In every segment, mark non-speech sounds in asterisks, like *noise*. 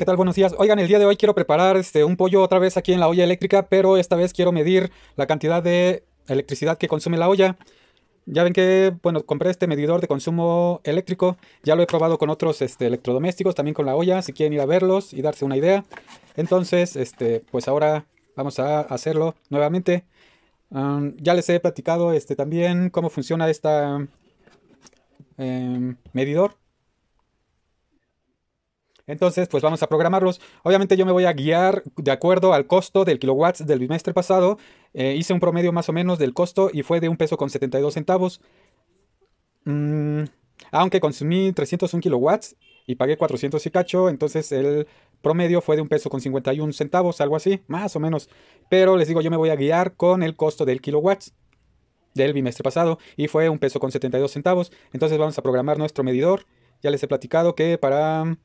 ¿Qué tal? Buenos días. Oigan, el día de hoy quiero preparar este, un pollo otra vez aquí en la olla eléctrica, pero esta vez quiero medir la cantidad de electricidad que consume la olla. Ya ven que, bueno, compré este medidor de consumo eléctrico. Ya lo he probado con otros este, electrodomésticos, también con la olla, si quieren ir a verlos y darse una idea. Entonces, este, pues ahora vamos a hacerlo nuevamente. Mm, ya les he platicado este, también cómo funciona este medidor. Entonces, pues vamos a programarlos. Obviamente yo me voy a guiar de acuerdo al costo del kilowatts del bimestre pasado. Eh, hice un promedio más o menos del costo y fue de un peso con 72 centavos. Mm, aunque consumí 301 kilowatts y pagué 400 y cacho, entonces el promedio fue de un peso con 51 centavos, algo así, más o menos. Pero les digo, yo me voy a guiar con el costo del kilowatts del bimestre pasado y fue un peso con 72 centavos. Entonces vamos a programar nuestro medidor. Ya les he platicado que para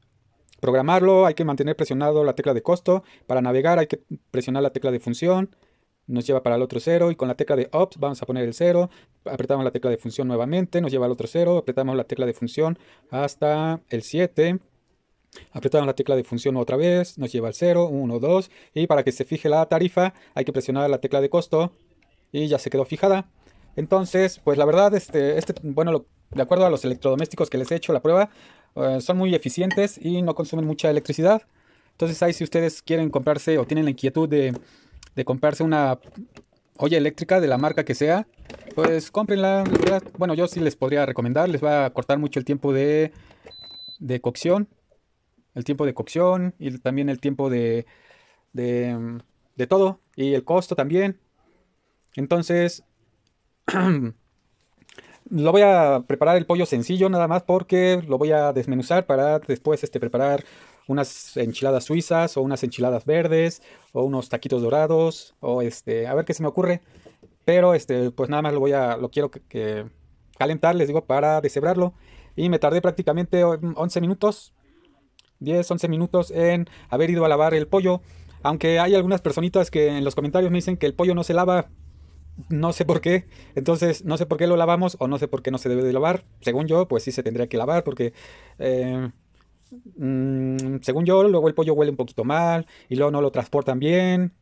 programarlo, hay que mantener presionado la tecla de costo. Para navegar hay que presionar la tecla de función. Nos lleva para el otro cero y con la tecla de ops vamos a poner el cero. Apretamos la tecla de función nuevamente, nos lleva al otro cero. Apretamos la tecla de función hasta el 7. Apretamos la tecla de función otra vez, nos lleva al 0, 1, 2. Y para que se fije la tarifa hay que presionar la tecla de costo y ya se quedó fijada. Entonces, pues la verdad, este, este bueno, de acuerdo a los electrodomésticos que les he hecho la prueba, eh, son muy eficientes y no consumen mucha electricidad. Entonces ahí si ustedes quieren comprarse o tienen la inquietud de, comprarse una olla eléctrica de la marca que sea, pues cómprenla. Bueno, yo sí les podría recomendar, les va a cortar mucho el tiempo de, de cocción, el tiempo de cocción y también el tiempo de, de, de todo y el costo también. Entonces, *clears throat* Lo voy a preparar el pollo sencillo nada más porque lo voy a desmenuzar para después este, preparar unas enchiladas suizas o unas enchiladas verdes o unos taquitos dorados o este, a ver qué se me ocurre. Pero este, pues nada más lo voy a, lo quiero calentar, les digo, para deshebrarlo. Y me tardé prácticamente 11 minutos, 10, 11 minutos en haber ido a lavar el pollo. Aunque hay algunas personitas que en los comentarios me dicen que el pollo no se lava, no sé por qué. Entonces, no sé por qué lo lavamos o no sé por qué no se debe de lavar. Según yo, pues sí se tendría que lavar porque... Eh, mm, según yo, luego el pollo huele un poquito mal y luego no lo transportan bien.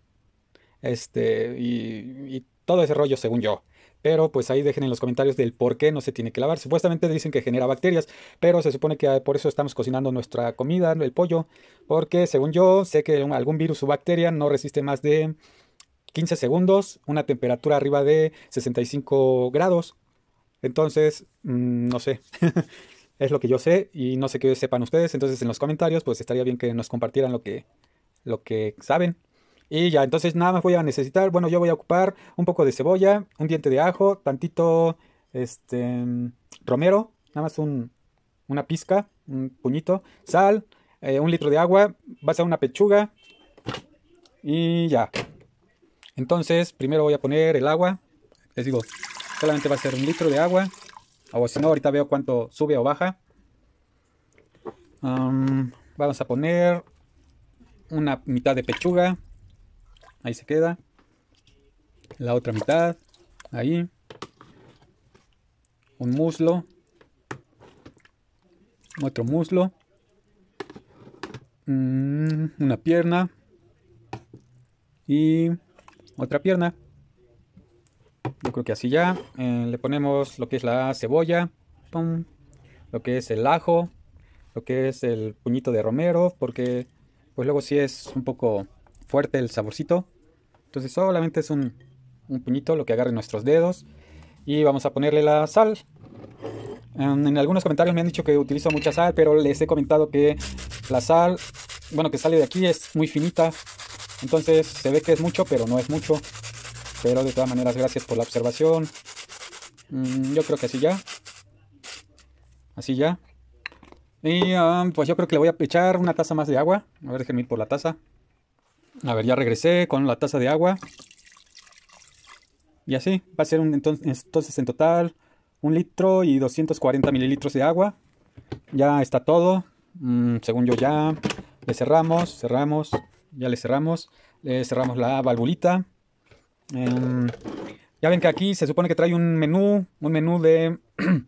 Este, y, y todo ese rollo, según yo. Pero pues ahí dejen en los comentarios del por qué no se tiene que lavar. Supuestamente dicen que genera bacterias, pero se supone que ah, por eso estamos cocinando nuestra comida, el pollo, porque según yo sé que algún virus o bacteria no resiste más de 15 segundos, una temperatura arriba de 65 grados. Entonces, mm, no sé. *laughs* es lo que yo sé y no sé qué sepan ustedes. Entonces, en los comentarios, pues estaría bien que nos compartieran lo que, lo que saben. Y ya, entonces nada más voy a necesitar. Bueno, yo voy a ocupar un poco de cebolla, un diente de ajo, tantito este romero, nada más un, una pizca, un puñito, sal, eh, un litro de agua, vas a una pechuga y ya. Entonces, primero voy a poner el agua. Les digo, solamente va a ser un litro de agua. O si no, ahorita veo cuánto sube o baja. vamos a poner una mitad de pechuga. Ahí se queda. La otra mitad. Ahí. Un muslo. Otro muslo. Mm, una pierna. Y otra pierna. Yo creo que así ya. Eh, le ponemos lo que es la cebolla, lo que es el ajo, lo que es el puñito de romero, porque pues luego sí es un poco fuerte el saborcito. Entonces solamente es un, un puñito lo que agarre nuestros dedos. Y vamos a ponerle la sal. En, en, algunos comentarios me han dicho que utilizo mucha sal, pero les he comentado que la sal, bueno, que sale de aquí es muy finita. Entonces se ve que es mucho, pero no es mucho. Pero de todas maneras, gracias por la observación. Mm, yo creo que así ya. Así ya. Y pues yo creo que le voy a echar una taza más de agua. A ver, déjenme por la taza. A ver, ya regresé con la taza de agua. Y así, va a ser un, entonces, en total un litro y 240 mililitros de agua. Ya está todo. Mm, según yo ya. Le cerramos, cerramos ya le cerramos. Le cerramos la valvulita. Em, ya ven que aquí se supone que trae un menú, un menú de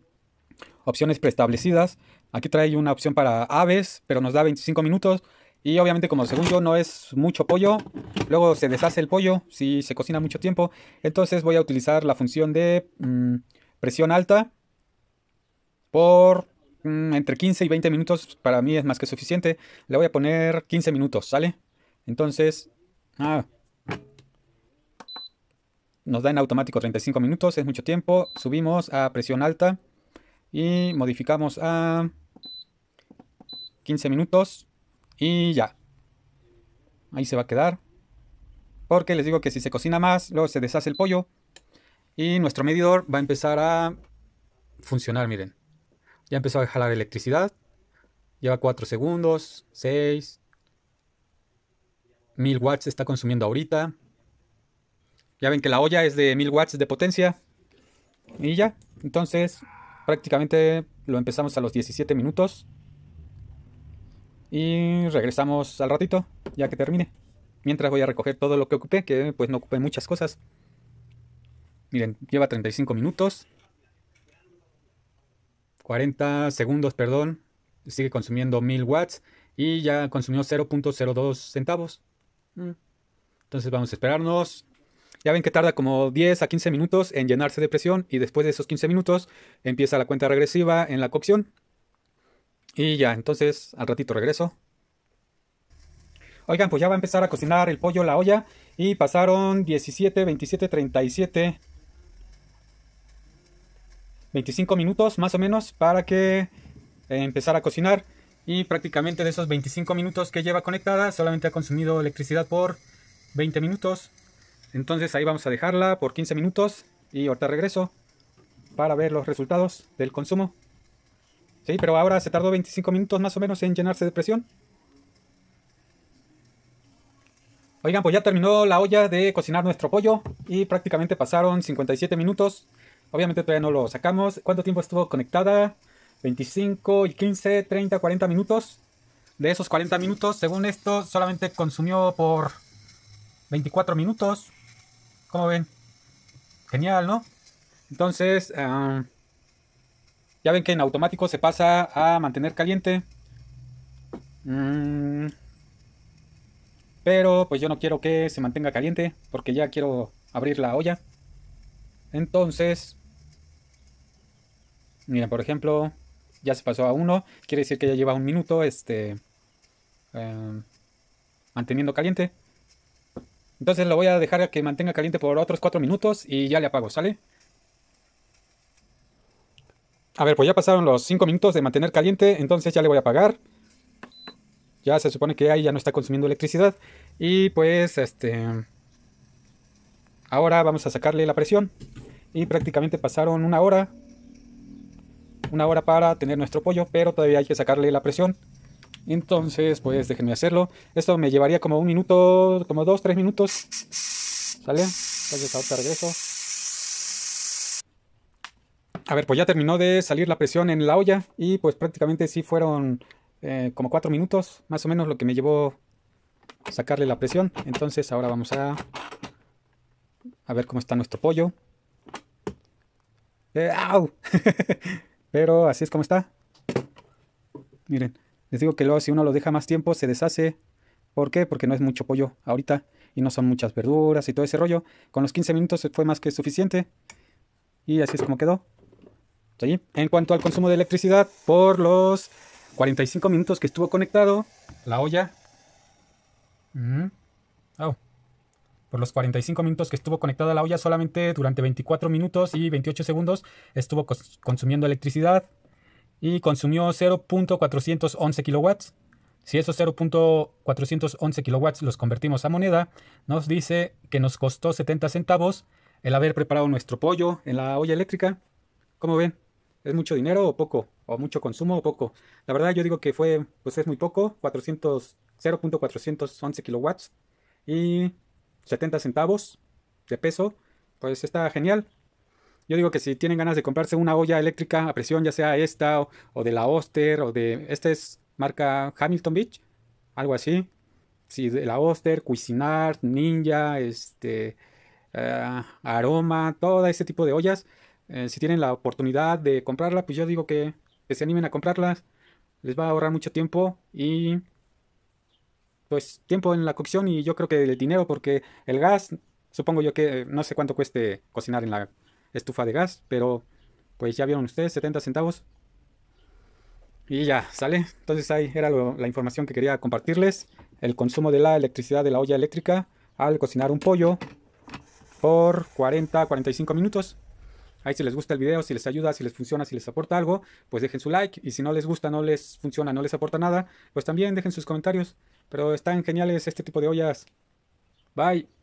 *clears throat* opciones preestablecidas. Aquí trae una opción para aves, pero nos da 25 minutos. Y obviamente como según yo no es mucho pollo, luego se deshace el pollo si se cocina mucho tiempo. Entonces voy a utilizar la función de mm, presión alta por mm, entre 15 y 20 minutos. Para mí es más que suficiente. Le voy a poner 15 minutos, ¿sale? Entonces, ah, nos da en automático 35 minutos, es mucho tiempo. Subimos a presión alta y modificamos a 15 minutos y ya. Ahí se va a quedar. Porque les digo que si se cocina más, luego se deshace el pollo y nuestro medidor va a empezar a funcionar, miren. Ya empezó a jalar electricidad. Lleva 4 segundos, 6, 1000 watts está consumiendo ahorita. Ya ven que la olla es de 1000 watts de potencia. Y ya, entonces prácticamente lo empezamos a los 17 minutos. Y regresamos al ratito, ya que termine. Mientras voy a recoger todo lo que ocupé, que pues no ocupé muchas cosas. Miren, lleva 35 minutos. 40 segundos, perdón. Sigue consumiendo 1000 watts y ya consumió 0.02 centavos. Mm. Entonces vamos a esperarnos. Ya ven que tarda como 10 a 15 minutos en llenarse de presión y después de esos 15 minutos empieza la cuenta regresiva en la cocción. Y ya, entonces al ratito regreso. Oigan, pues ya va a empezar a cocinar el pollo la olla y pasaron 17, 27, 37, 25 minutos más o menos para que empezara a cocinar. Y prácticamente de esos 25 minutos que lleva conectada, solamente ha consumido electricidad por 20 minutos. Entonces ahí vamos a dejarla por 15 minutos y ahorita regreso para ver los resultados del consumo. Sí, pero ahora se tardó 25 minutos más o menos en llenarse de presión. Oigan, pues ya terminó la olla de cocinar nuestro pollo y prácticamente pasaron 57 minutos. Obviamente todavía no lo sacamos. ¿Cuánto tiempo estuvo conectada? 25, y 15, 30, 40 minutos. De esos 40 minutos, según esto, solamente consumió por 24 minutos. ¿Cómo ven? Genial, ¿no? Entonces, ya ven que en automático se pasa a mantener caliente. Mm, pero pues yo no quiero que se mantenga caliente porque ya quiero abrir la olla. Entonces, miren, por ejemplo, ya se pasó a uno, quiere decir que ya lleva un minuto este, em, manteniendo caliente. Entonces lo voy a dejar a que mantenga caliente por otros cuatro minutos y ya le apago, ¿sale? A ver, pues ya pasaron los cinco minutos de mantener caliente, entonces ya le voy a apagar. Ya se supone que ahí ya no está consumiendo electricidad. Y pues, este... Ahora vamos a sacarle la presión. Y prácticamente pasaron una hora una hora para tener nuestro pollo, pero todavía hay que sacarle la presión. Entonces, pues déjenme hacerlo. Esto me llevaría como un minuto, como dos, tres minutos. ¿Sale? Entonces regreso. A ver, pues ya terminó de salir la presión en la olla y pues prácticamente sí fueron eh, como cuatro minutos, más o menos lo que me llevó sacarle la presión. Entonces ahora vamos a, a ver cómo está nuestro pollo. Eh, ¡Au! *laughs* Pero así es como está. Miren, les digo que luego si uno lo deja más tiempo se deshace. ¿Por qué? Porque no es mucho pollo ahorita y no son muchas verduras y todo ese rollo. Con los 15 minutos fue más que suficiente. Y así es como quedó. En cuanto al consumo de electricidad, por los 45 minutos que estuvo conectado, la olla. Mm los 45 minutos que estuvo conectada a la olla, solamente durante 24 minutos y 28 segundos estuvo consumiendo electricidad y consumió 0.411 kilowatts. Si esos 0.411 kilowatts los convertimos a moneda, nos dice que nos costó 70 centavos el haber preparado nuestro pollo en la olla eléctrica. como ven? ¿Es mucho dinero o poco? ¿O mucho consumo o poco? La verdad yo digo que fue, pues es muy poco, 0.411 kilowatts. Y 70 centavos de peso, pues está genial. Yo digo que si tienen ganas de comprarse una olla eléctrica a presión, ya sea esta o, de la Oster o de... Esta es marca Hamilton Beach, algo así. si de la Oster, Cuisinart, Ninja, este, eh, Aroma, todo ese tipo de ollas. Eh, si tienen la oportunidad de comprarla, pues yo digo que se animen a comprarlas. Les va a ahorrar mucho tiempo y pues tiempo en la cocción y yo creo que el dinero porque el gas, supongo yo que no sé cuánto cueste cocinar en la estufa de gas, pero pues ya vieron ustedes, 70 centavos. Y ya, ¿sale? Entonces ahí era la información que quería compartirles. El consumo de la electricidad de la olla eléctrica al cocinar un pollo por 40-45 minutos. Ahí si les gusta el video, si les ayuda, si les funciona, si les aporta algo, pues dejen su like. Y si no les gusta, no les funciona, no les aporta nada, pues también dejen sus comentarios. Pero están geniales este tipo de ollas. Bye.